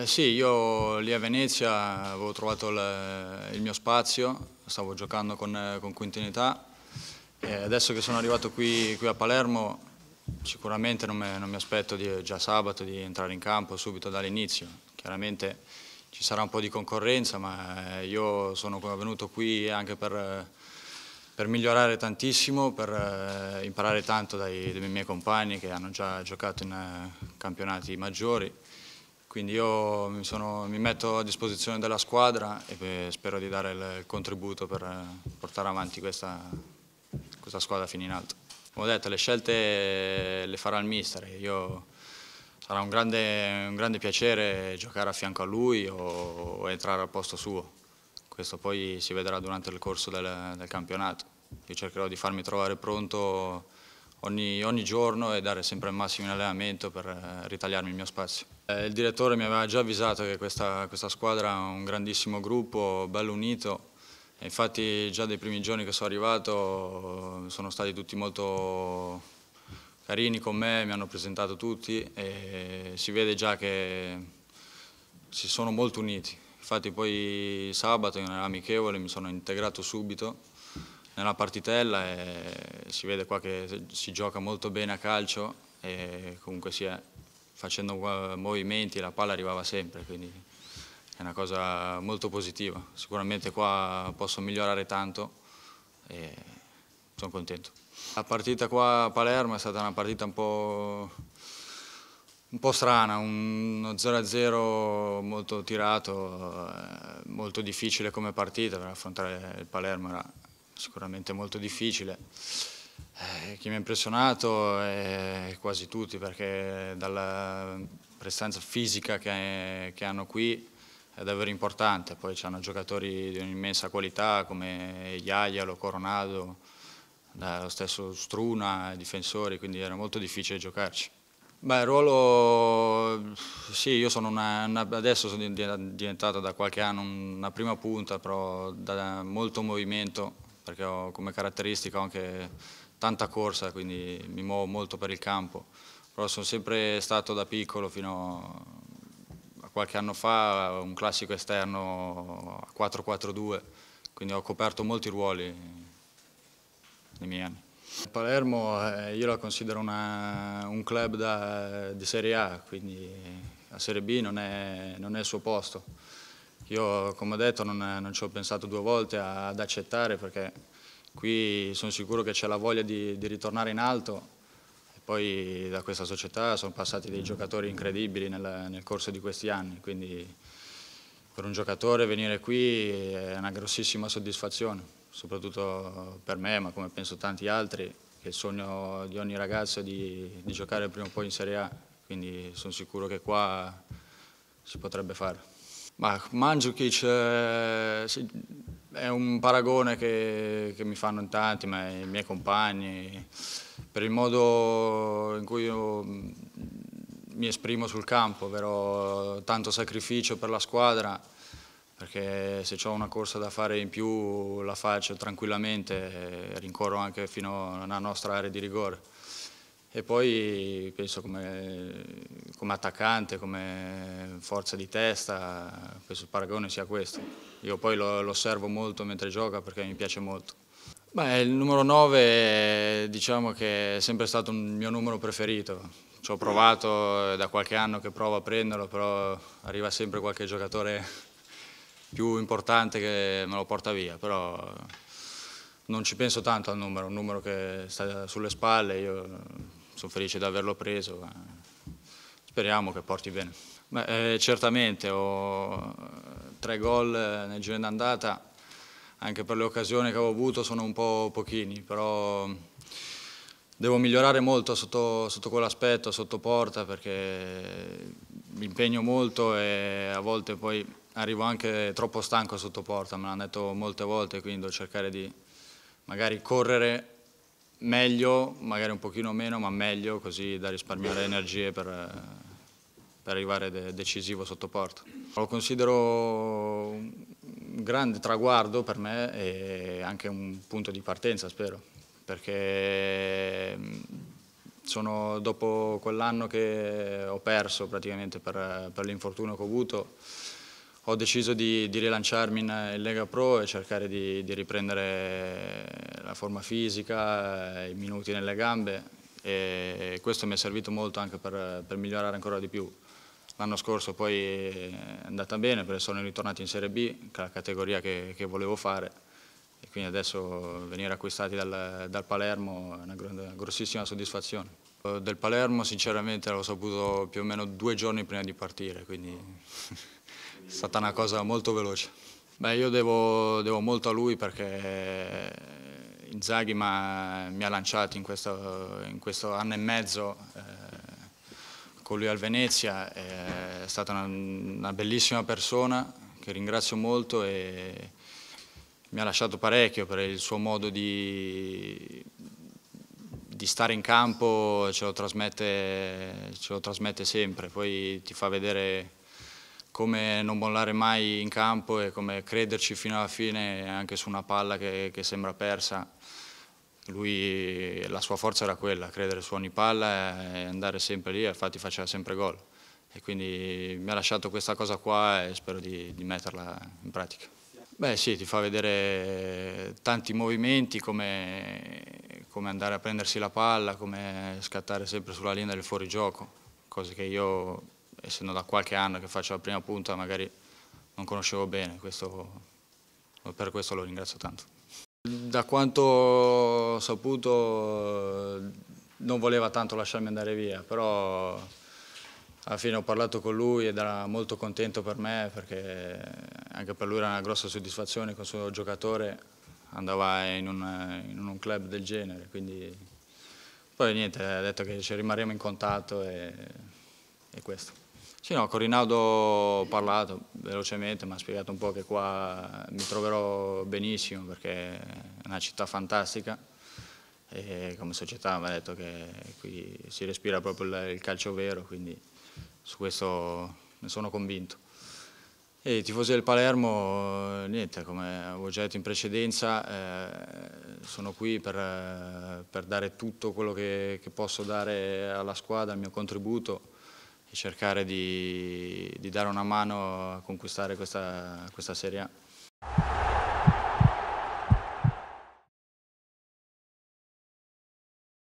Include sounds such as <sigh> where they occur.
Eh, sì, io lì a Venezia avevo trovato il, il mio spazio, stavo giocando con, con continuità e adesso che sono arrivato qui, qui a Palermo sicuramente non, me, non mi aspetto di, già sabato di entrare in campo subito dall'inizio, chiaramente ci sarà un po' di concorrenza ma eh, io sono venuto qui anche per, per migliorare tantissimo, per eh, imparare tanto dai, dai miei compagni che hanno già giocato in campionati maggiori quindi io mi, sono, mi, metto a disposizione della squadra e spero di dare il contributo per portare avanti questa, questa squadra fino in alto. Come ho detto, le scelte le farà il mister. Io, sarà un grande, un grande, piacere giocare a fianco a lui o, o, entrare al posto suo. Questo poi si vedrà durante il corso del, del campionato. Io cercherò di farmi trovare pronto ogni, ogni giorno e dare sempre il massimo in allenamento per eh, ritagliarmi il mio spazio. Eh, il direttore mi aveva già avvisato che questa, questa squadra è un grandissimo gruppo, bello unito, infatti già dai primi giorni che sono arrivato sono stati tutti molto carini con me, mi hanno presentato tutti e si vede già che si sono molto uniti. Infatti poi sabato in un'amichevole mi sono integrato subito nella partitella e si vede qua che si gioca molto bene a calcio e comunque sia facendo movimenti la palla arrivava sempre, quindi è una cosa molto positiva. Sicuramente qua posso migliorare tanto e sono contento. La partita qua a Palermo è stata una partita un po', un po strana, uno 0-0 molto tirato, eh, molto difficile come partita per affrontare il Palermo, era sicuramente molto difficile. Eh, chi mi ha impressionato è quasi tutti perché dalla prestanza fisica che, che hanno qui è davvero importante, poi hanno giocatori di un'immensa qualità come Iaialo, Coronado, lo stesso Struna, difensori, quindi era molto difficile giocarci. Beh, il ruolo, sì, io sono una, una, adesso sono diventata da qualche anno una prima punta, però da molto movimento perché ho come caratteristica ho anche tanta corsa, quindi mi muovo molto per il campo, però sono sempre stato da piccolo fino a qualche anno fa un classico esterno a 4-4-2, quindi ho coperto molti ruoli nei miei anni. Palermo eh, io la considero una, un club da, di Serie A, quindi la Serie B non è, non è il suo posto. Io, come ho detto, non, non ci ho pensato due volte ad accettare perché qui sono sicuro che c'è la voglia di, di, ritornare in alto. E poi da questa società sono passati dei giocatori incredibili nel, nel corso di questi anni, quindi per un giocatore venire qui è una grossissima soddisfazione, soprattutto per me, ma come penso tanti altri, che il sogno di ogni ragazzo è di, di giocare prima o poi in Serie A, quindi sono sicuro che qua si potrebbe fare. Ma Mandzukic è un paragone che, che mi fanno in tanti, ma i miei compagni, per il modo in cui io mm, mi esprimo sul campo, ovvero tanto sacrificio per la squadra, perché se ho una corsa da fare in più la faccio tranquillamente, e rincorro anche fino alla nostra area di rigore e poi penso come, come, attaccante, come forza di testa, penso il paragone sia questo. Io poi lo, lo osservo molto mentre gioca perché mi piace molto. Beh, il numero 9 diciamo che è sempre stato il mio numero preferito. Ci ho provato da qualche anno che provo a prenderlo, però arriva sempre qualche giocatore più importante che me lo porta via. Però non ci penso tanto al numero, è un numero che sta sulle spalle, io sono felice di averlo preso, speriamo che porti bene. Beh, eh, certamente ho eh, tre gol eh, nel giro d'andata, anche per le occasioni che avevo avuto sono un po' pochini, però devo migliorare molto sotto, sotto quell'aspetto, sotto porta, perché mi impegno molto e a volte poi arrivo anche troppo stanco sotto porta, me l'hanno detto molte volte, quindi devo cercare di magari correre meglio, magari un pochino meno, ma meglio così da risparmiare energie per, eh, per arrivare de decisivo sotto porto. Lo considero un grande traguardo per me e anche un punto di partenza, spero, perché mm, sono dopo quell'anno che ho perso praticamente per, per l'infortunio che ho avuto, ho deciso di, di rilanciarmi in, eh, in, Lega Pro e cercare di, di, riprendere eh, la forma fisica, eh, i minuti nelle gambe e questo mi è servito molto anche per, per migliorare ancora di più. L'anno scorso poi è andata bene perché sono ritornato in Serie B, che è la categoria che, che volevo fare e quindi adesso venire acquistati dal, dal Palermo è una grossissima soddisfazione. Eh, del Palermo sinceramente l'ho saputo più o meno due giorni prima di partire, quindi <laughs> è stata una cosa molto veloce. Beh, io devo, devo molto a lui perché Inzaghi mi ha lanciato in questo, in questo, anno e mezzo eh, con lui al Venezia, è stata una, una bellissima persona che ringrazio molto e mi ha lasciato parecchio per il suo modo di di stare in campo ce lo, trasmette, ce lo trasmette sempre, poi ti fa vedere come non mollare mai in campo e come crederci fino alla fine anche su una palla che, che sembra persa. Lui, la sua forza era quella, credere su ogni palla e andare sempre lì, infatti faceva sempre gol. E quindi mi ha lasciato questa cosa qua e spero di, di metterla in pratica. Beh sì, ti fa vedere tanti movimenti come, come andare a prendersi la palla, come scattare sempre sulla linea del fuorigioco, cose che io, essendo da qualche anno che faccio la prima punta, magari non conoscevo bene, questo, per questo lo ringrazio tanto. Da quanto ho saputo non voleva tanto lasciarmi andare via, però alla fine ho parlato con lui ed era molto contento per me perché anche per lui era una grossa soddisfazione con il suo giocatore andava in un, in un club del genere. Quindi... Poi niente, ha detto che ci rimarremo in contatto e, e questo. Sì, no, con Rinaldo ho parlato velocemente, mi ha spiegato un po' che qua mi troverò benissimo perché è una città fantastica e come società mi ha detto che qui si respira proprio il calcio vero, quindi su questo ne sono convinto. E i tifosi del Palermo, eh, niente, come avevo già detto in precedenza, eh, sono qui per, eh, per, dare tutto quello che, che, posso dare alla squadra, il mio contributo e cercare di, di dare una mano a conquistare questa, questa Serie A.